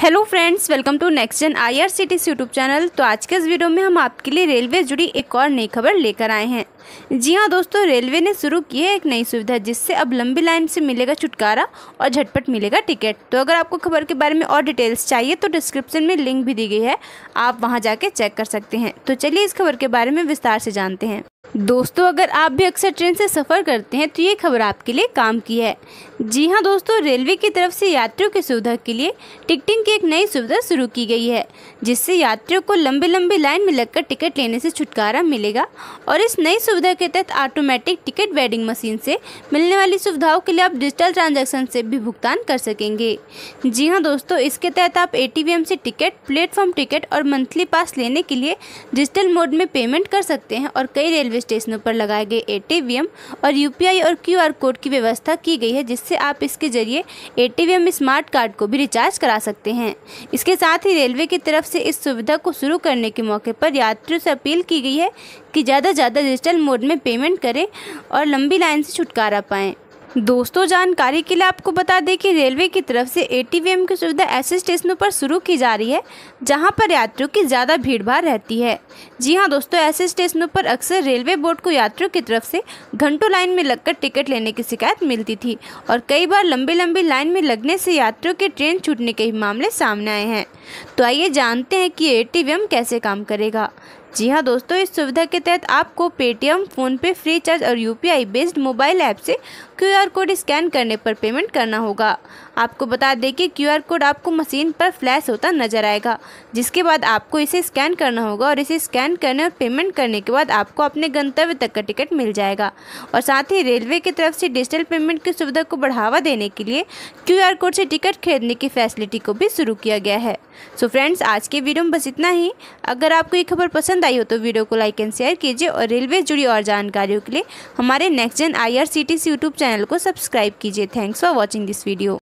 hello friends welcome to next जन I R C YouTube channel तो आज के इस वीडियो में हम आपके लिए रेलवे जुड़ी एक और नई खबर लेकर आए हैं जी हाँ दोस्तों रेलवे ने शुरू की है एक नई सुविधा जिससे अब लंबी लाइन से मिलेगा छुटकारा और झटपट मिलेगा टिकट तो अगर आपको खबर के बारे में और डिटेल्स चाहिए तो डिस्क्रिप्शन में लिंक भी दी गई है आप वहाँ जाके चेक कर सकते हैं तो चलिए इस खबर के बारे में विस्तार से जानते हैं दोस्तों अगर आप भी अक्सर ट्रेन से सफ़र करते हैं तो ये खबर आपके लिए काम की है जी हाँ दोस्तों रेलवे की तरफ से यात्रियों की सुविधा के लिए टिकटिंग की एक नई सुविधा शुरू की गई है जिससे यात्रियों को लंबे लंबे लाइन में लगकर टिकट लेने से छुटकारा मिलेगा और इस नई सुविधा के तहत ऑटोमेटिक टिकट वेडिंग मशीन से मिलने वाली सुविधाओं के लिए आप डिजिटल ट्रांजेक्शन से भी भुगतान कर सकेंगे जी हाँ दोस्तों इसके तहत आप ए से टिकट प्लेटफॉर्म टिकट और मंथली पास लेने के लिए डिजिटल मोड में पेमेंट कर सकते हैं और कई रेलवे रेलवे स्टेशनों पर लगाए गए ए और यूपीआई और क्यूआर कोड की व्यवस्था की गई है जिससे आप इसके जरिए ए स्मार्ट कार्ड को भी रिचार्ज करा सकते हैं इसके साथ ही रेलवे की तरफ से इस सुविधा को शुरू करने के मौके पर यात्रियों से अपील की गई है कि ज़्यादा से ज़्यादा डिजिटल मोड में पेमेंट करें और लंबी लाइन से छुटकारा पाएँ दोस्तों जानकारी के लिए आपको बता दें कि रेलवे की तरफ से एटीवीएम की सुविधा ऐसे स्टेशनों पर शुरू की जा रही है जहां पर यात्रियों की ज़्यादा भीड़भाड़ रहती है जी हां दोस्तों ऐसे स्टेशनों पर अक्सर रेलवे बोर्ड को यात्रियों की तरफ से घंटों लाइन में लगकर टिकट लेने की शिकायत मिलती थी और कई बार लंबी लंबी लाइन में लगने से यात्रियों के ट्रेन छूटने के मामले सामने आए हैं तो आइए जानते हैं कि ए कैसे काम करेगा जी हाँ दोस्तों इस सुविधा के तहत आपको पेटीएम फ़ोनपे फ्रीचार्ज और यूपीआई बेस्ड मोबाइल ऐप से क्यूआर कोड स्कैन करने पर पेमेंट करना होगा आपको बता दें कि क्यू कोड आपको मशीन पर फ्लैश होता नजर आएगा जिसके बाद आपको इसे स्कैन करना होगा और इसे स्कैन करने और पेमेंट करने के बाद आपको अपने गंतव्य तक का टिकट मिल जाएगा और साथ ही रेलवे की तरफ से डिजिटल पेमेंट की सुविधा को बढ़ावा देने के लिए क्यू कोड से टिकट खरीदने की फैसिलिटी को भी शुरू किया गया है सो so फ्रेंड्स आज के वीडियो में बस इतना ही अगर आपको ये खबर पसंद आई हो तो वीडियो को लाइक एंड शेयर कीजिए और रेलवे जुड़ी और जानकारियों के लिए हमारे नेक्स्ट जन आई यूट्यूब चैनल को सब्सक्राइब कीजिए thanks for watching this video